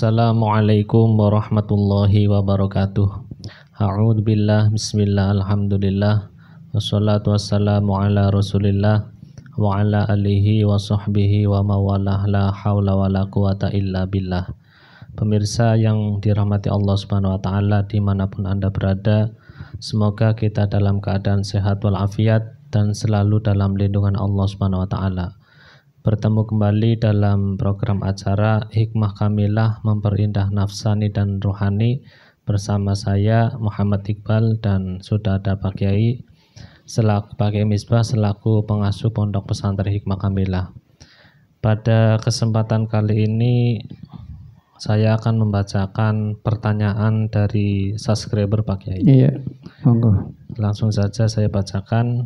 Assalamualaikum warahmatullahi wabarakatuh. A'udzu billah bismillah alhamdulillah wassalatu wassalamu ala Rasulillah wa ala alihi wa sahbihi wa mawalah la haula la quwata illa billah. Pemirsa yang dirahmati Allah Subhanahu wa taala dimanapun Anda berada, semoga kita dalam keadaan sehat walafiat dan selalu dalam lindungan Allah Subhanahu wa taala bertemu kembali dalam program acara Hikmah Kamilah Memperindah Nafsani dan Rohani bersama saya Muhammad Iqbal dan sudah ada Pak Kiai selaku Pak Kiai Misbah selaku pengasuh Pondok Pesantren Hikmah Kamilah. Pada kesempatan kali ini saya akan membacakan pertanyaan dari subscriber Pak Kiai. Iya, Langsung saja saya bacakan.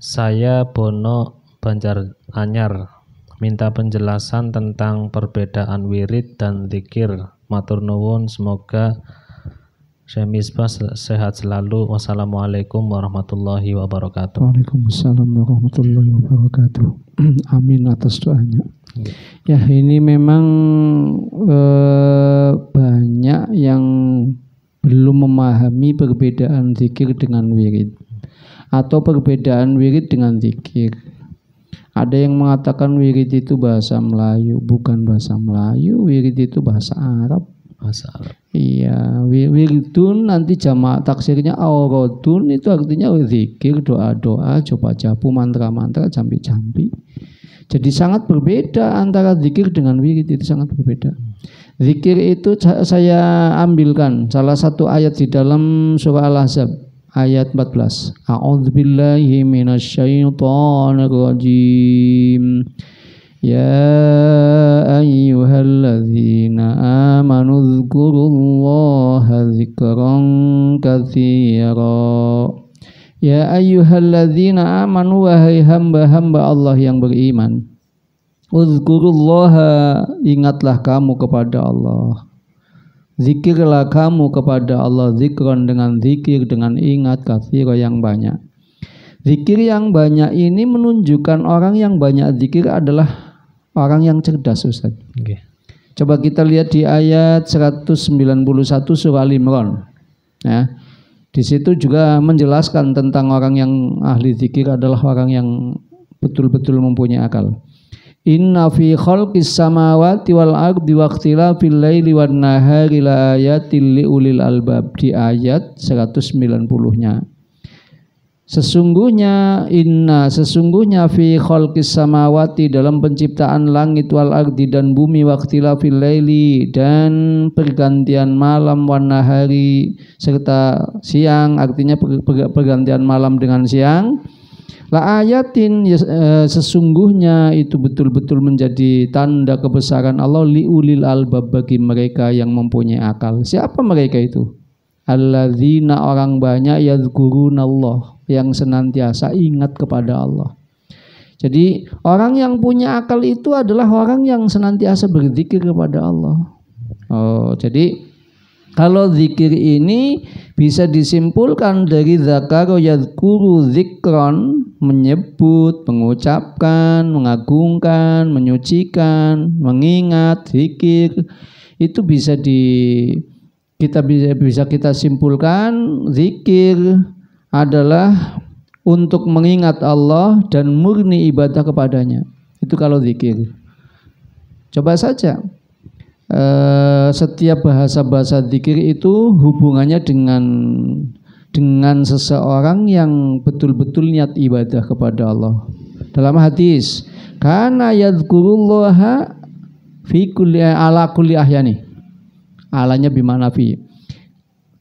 Saya Bono Banjar Anyar minta penjelasan tentang perbedaan wirid dan zikir. Matur nuwun, semoga Syekh sehat selalu. Wassalamualaikum warahmatullahi wabarakatuh. Waalaikumsalam warahmatullahi wabarakatuh. Amin atas doanya. Ya, ini memang eh, banyak yang belum memahami perbedaan zikir dengan wirid atau perbedaan wirid dengan zikir. Ada yang mengatakan wirid itu bahasa Melayu, bukan bahasa Melayu. Wirid itu bahasa Arab. Bahasa Arab. Iya, wiridun nanti jamak taksirnya auradun itu artinya zikir, doa-doa, coba japu, mantra-mantra, jambi-jambi. Jadi sangat berbeda antara zikir dengan wirid itu sangat berbeda. Zikir itu saya ambilkan salah satu ayat di dalam surah Al-Ahzab ayat 14. A'udzubillahi minasyaitonir rajim. يا أيها الذين آمنوا اذكروا الله ذكرا كثيرا يا أيها الذين wahai hamba-hamba Allah yang beriman Uzkurullaha ingatlah kamu kepada Allah Zikirlah kamu kepada Allah zikron dengan zikir, dengan ingat, kasih yang banyak. Zikir yang banyak ini menunjukkan orang yang banyak zikir adalah orang yang cerdas Ustaz. Okay. Coba kita lihat di ayat 191 surah Al Imran. Ya. Di situ juga menjelaskan tentang orang yang ahli zikir adalah orang yang betul-betul mempunyai akal. Inna fi khalqis samawati wal ardi wa ikhtilafil laili wan nahari la ayatin li ulil albab di ayat 190-nya. Sesungguhnya inna sesungguhnya fi khalqis samawati dalam penciptaan langit wal ardi dan bumi wa ikhtilafil laili dan pergantian malam wan nahari serta siang artinya pergantian malam dengan siang La ayatin ya, eh, sesungguhnya itu betul-betul menjadi tanda kebesaran Allah liulil albab bagi mereka yang mempunyai akal. Siapa mereka itu? Alladzina orang banyak Allah yang senantiasa ingat kepada Allah. Jadi orang yang punya akal itu adalah orang yang senantiasa berzikir kepada Allah. Oh, jadi kalau zikir ini bisa disimpulkan dari zakaro yadkuru zikron menyebut, mengucapkan, mengagungkan, menyucikan, mengingat, zikir itu bisa di kita bisa bisa kita simpulkan zikir adalah untuk mengingat Allah dan murni ibadah kepadanya. Itu kalau zikir. Coba saja eh, setiap bahasa-bahasa zikir itu hubungannya dengan dengan seseorang yang betul-betul niat ibadah kepada Allah. Dalam hadis, karena yadkurullaha fi kulli eh, ala kulli ahyani. Alanya bimana fi.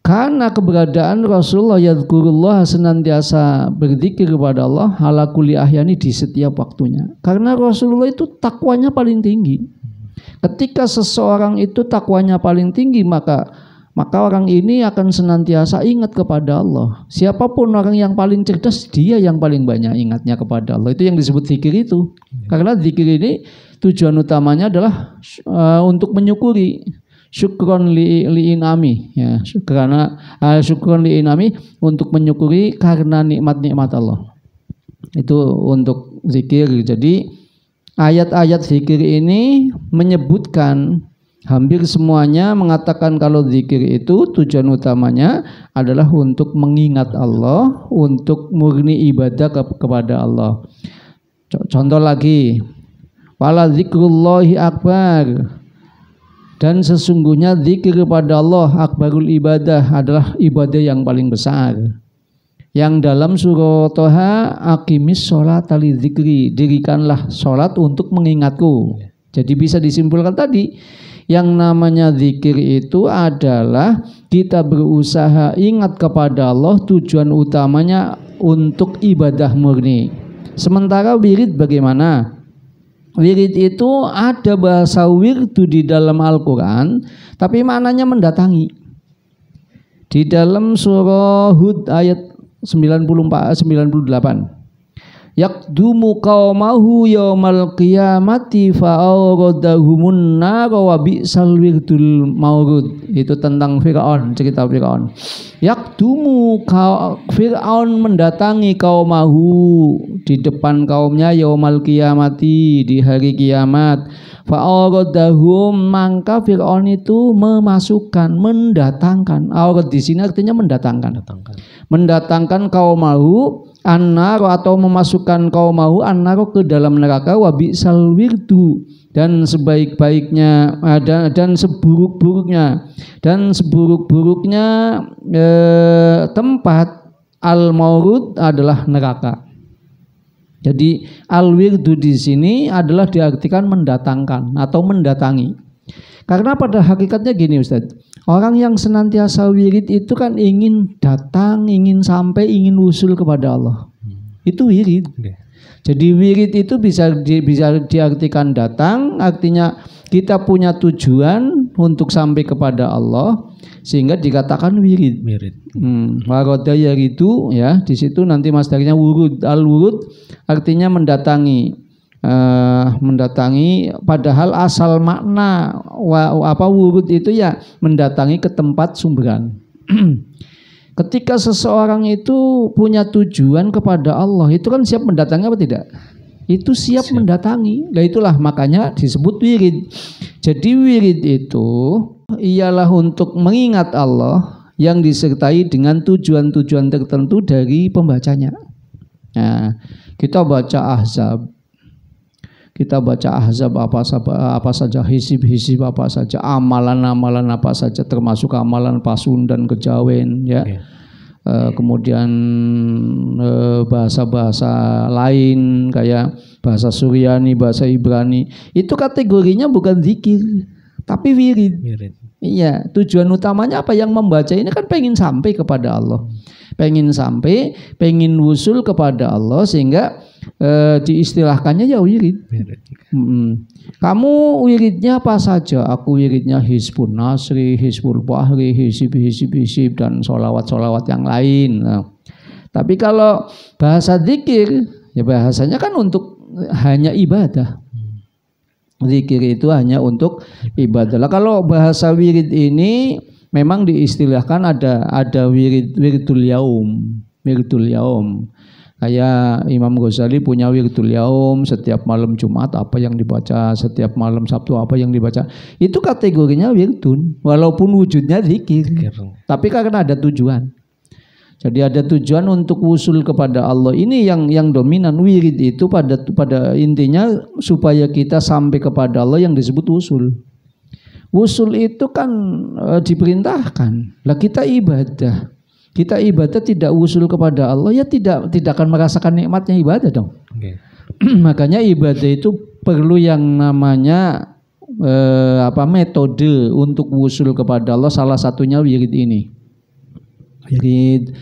Karena keberadaan Rasulullah yadkurullah senantiasa berzikir kepada Allah ala kulli ahyani di setiap waktunya. Karena Rasulullah itu takwanya paling tinggi. Ketika seseorang itu takwanya paling tinggi maka maka orang ini akan senantiasa ingat kepada Allah. Siapapun orang yang paling cerdas, dia yang paling banyak ingatnya kepada Allah. Itu yang disebut zikir itu. Iya. Karena zikir ini tujuan utamanya adalah uh, untuk menyukuri syukron li, li inami ya karena uh, syukron li inami untuk menyukuri karena nikmat-nikmat Allah itu untuk zikir jadi ayat-ayat zikir ini menyebutkan Hampir semuanya mengatakan kalau zikir itu tujuan utamanya adalah untuk mengingat Allah, untuk murni ibadah ke kepada Allah. Contoh lagi, wala zikrullahi akbar. Dan sesungguhnya zikir kepada Allah akbarul ibadah adalah ibadah yang paling besar. Yang dalam surah Toha, akimis sholat tali zikri, dirikanlah sholat untuk mengingatku. Jadi bisa disimpulkan tadi, yang namanya zikir itu adalah kita berusaha ingat kepada Allah tujuan utamanya untuk ibadah murni. Sementara wirid bagaimana? Wirid itu ada bahasa wirdu di dalam Al-Quran, tapi maknanya mendatangi. Di dalam surah Hud ayat 94, 98 yakdumu qaumahu yaumal qiyamati fa'awradahumun nar wa bi'sal wirdul maurud itu tentang Firaun cerita Firaun yakdumu Firaun mendatangi kaumahu di depan kaumnya yaumal qiyamati di hari kiamat fa'awradahum maka Firaun itu memasukkan mendatangkan awrad di sini artinya mendatangkan mendatangkan, mendatangkan kaumahu annaru atau memasukkan kau mau annaru ke dalam neraka wabi salwirdu dan sebaik-baiknya dan, dan seburuk-buruknya dan seburuk-buruknya eh, tempat al maurud adalah neraka. Jadi al wirdu di sini adalah diartikan mendatangkan atau mendatangi. Karena pada hakikatnya gini Ustadz, Orang yang senantiasa wirid itu kan ingin datang, ingin sampai, ingin usul kepada Allah. Hmm. Itu wirid. Jadi wirid itu bisa di, bisa diartikan datang, artinya kita punya tujuan untuk sampai kepada Allah sehingga dikatakan wirid. Wirid. Hmm. itu ya di situ nanti masternya wurud. Al wurud artinya mendatangi uh, mendatangi padahal asal makna wa, apa wurud itu ya mendatangi ke tempat sumberan. Ketika seseorang itu punya tujuan kepada Allah, itu kan siap mendatangi apa tidak? Itu siap, siap. mendatangi. Nah itulah makanya disebut wirid. Jadi wirid itu ialah untuk mengingat Allah yang disertai dengan tujuan-tujuan tertentu dari pembacanya. Nah, kita baca Ahzab, kita baca ahzab apa, apa saja, hisib-hisib apa saja, amalan-amalan apa saja, termasuk amalan pasun dan kejawen, ya. okay. Iya. Uh, eh, kemudian eh, bahasa-bahasa lain kayak bahasa Suryani, bahasa Ibrani, itu kategorinya bukan zikir, tapi wirid. wirid. Iya, tujuan utamanya apa yang membaca ini kan pengen sampai kepada Allah. Pengen sampai, pengen wusul kepada Allah sehingga e, diistilahkannya ya wirid. Hmm. Kamu wiridnya apa saja? Aku wiridnya Hizbun Nasri, hisbul Bahri, hisib hisib hisib dan solawat-solawat yang lain. Nah. Tapi kalau bahasa dzikir ya bahasanya kan untuk hanya ibadah. Zikir itu hanya untuk ibadah. Nah, kalau bahasa wirid ini memang diistilahkan ada ada wirid wiridul yaum, wiridul yaum. Kayak Imam Ghazali punya wiridul yaum setiap malam Jumat apa yang dibaca, setiap malam Sabtu apa yang dibaca. Itu kategorinya wiridun walaupun wujudnya zikir. Tapi karena ada tujuan. Jadi ada tujuan untuk usul kepada Allah. Ini yang yang dominan wirid itu pada pada intinya supaya kita sampai kepada Allah yang disebut usul. Usul itu kan e, diperintahkan. Lah kita ibadah. Kita ibadah tidak usul kepada Allah ya tidak tidak akan merasakan nikmatnya ibadah dong. Okay. Makanya ibadah itu perlu yang namanya e, apa metode untuk usul kepada Allah salah satunya wirid ini wirid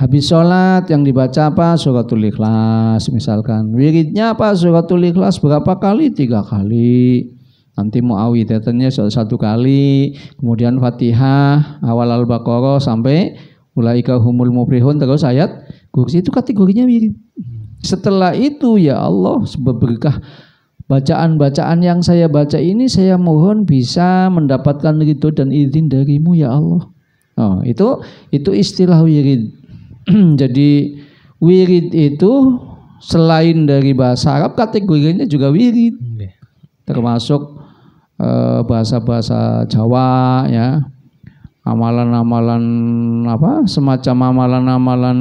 habis sholat yang dibaca apa suratul ikhlas misalkan wiridnya apa suratul ikhlas berapa kali tiga kali nanti datanya satu kali kemudian fatihah awal al-baqarah sampai ulaika humul mubrihun terus ayat kursi itu kategorinya wirid setelah itu ya Allah berkah bacaan-bacaan yang saya baca ini saya mohon bisa mendapatkan ridho dan izin darimu ya Allah Oh, itu itu istilah wirid. Jadi wirid itu selain dari bahasa Arab kategorinya juga wirid. Iya. Termasuk eh, bahasa-bahasa eh, Jawa ya. Amalan-amalan apa? Semacam amalan-amalan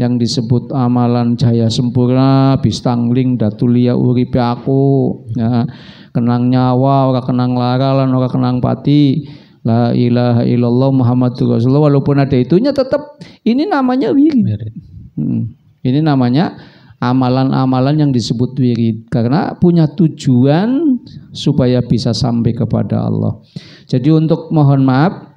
yang disebut amalan jaya sempurna, bistangling, datulia uripe aku, ya. kenang nyawa, orang kenang lara orang kenang pati La ilaha illallah Muhammadur Rasulullah walaupun ada itunya tetap ini namanya wirid. Hmm. Ini namanya amalan-amalan yang disebut wirid karena punya tujuan supaya bisa sampai kepada Allah. Jadi untuk mohon maaf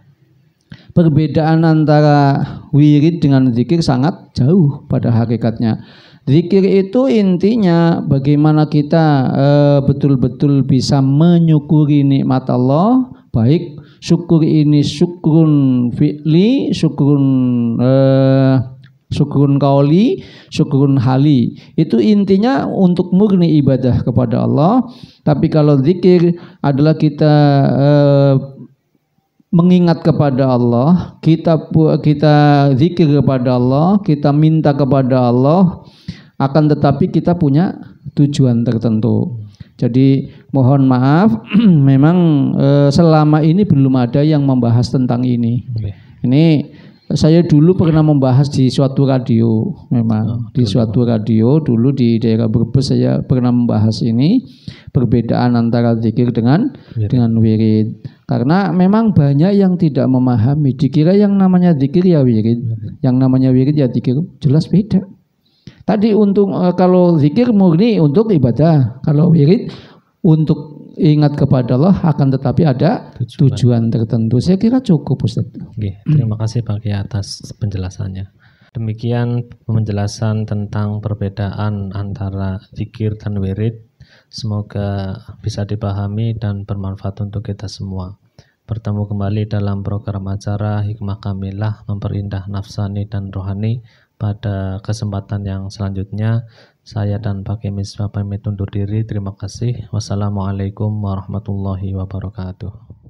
perbedaan antara wirid dengan zikir sangat jauh pada hakikatnya. Zikir itu intinya bagaimana kita eh, betul-betul bisa menyukuri nikmat Allah baik syukur ini syukurun fi'li syukurun eh, syukurun kauli syukurun hali itu intinya untuk murni ibadah kepada Allah tapi kalau zikir adalah kita eh, mengingat kepada Allah, kita kita zikir kepada Allah, kita minta kepada Allah, akan tetapi kita punya tujuan tertentu. Jadi mohon maaf, memang eh, selama ini belum ada yang membahas tentang ini. Ini saya dulu pernah membahas di suatu radio, memang oh, di suatu radio dulu di daerah Brebes saya pernah membahas ini perbedaan antara zikir dengan wirid. Iya. dengan wirid. Karena memang banyak yang tidak memahami. Dikira yang namanya zikir ya wirid, wirid. Iya. yang namanya wirid ya zikir jelas beda. Tadi untuk eh, kalau zikir murni untuk ibadah, kalau wirid untuk ingat kepada Allah akan tetapi ada tujuan, tujuan tertentu. Saya kira cukup Ustaz. Oke, terima kasih Pak Kiai atas penjelasannya. Demikian penjelasan tentang perbedaan antara zikir dan wirid. Semoga bisa dipahami dan bermanfaat untuk kita semua. Bertemu kembali dalam program acara Hikmah Kamilah Memperindah Nafsani dan Rohani. Pada kesempatan yang selanjutnya, saya dan Pak Kemis pamit undur diri. Terima kasih. Wassalamualaikum warahmatullahi wabarakatuh.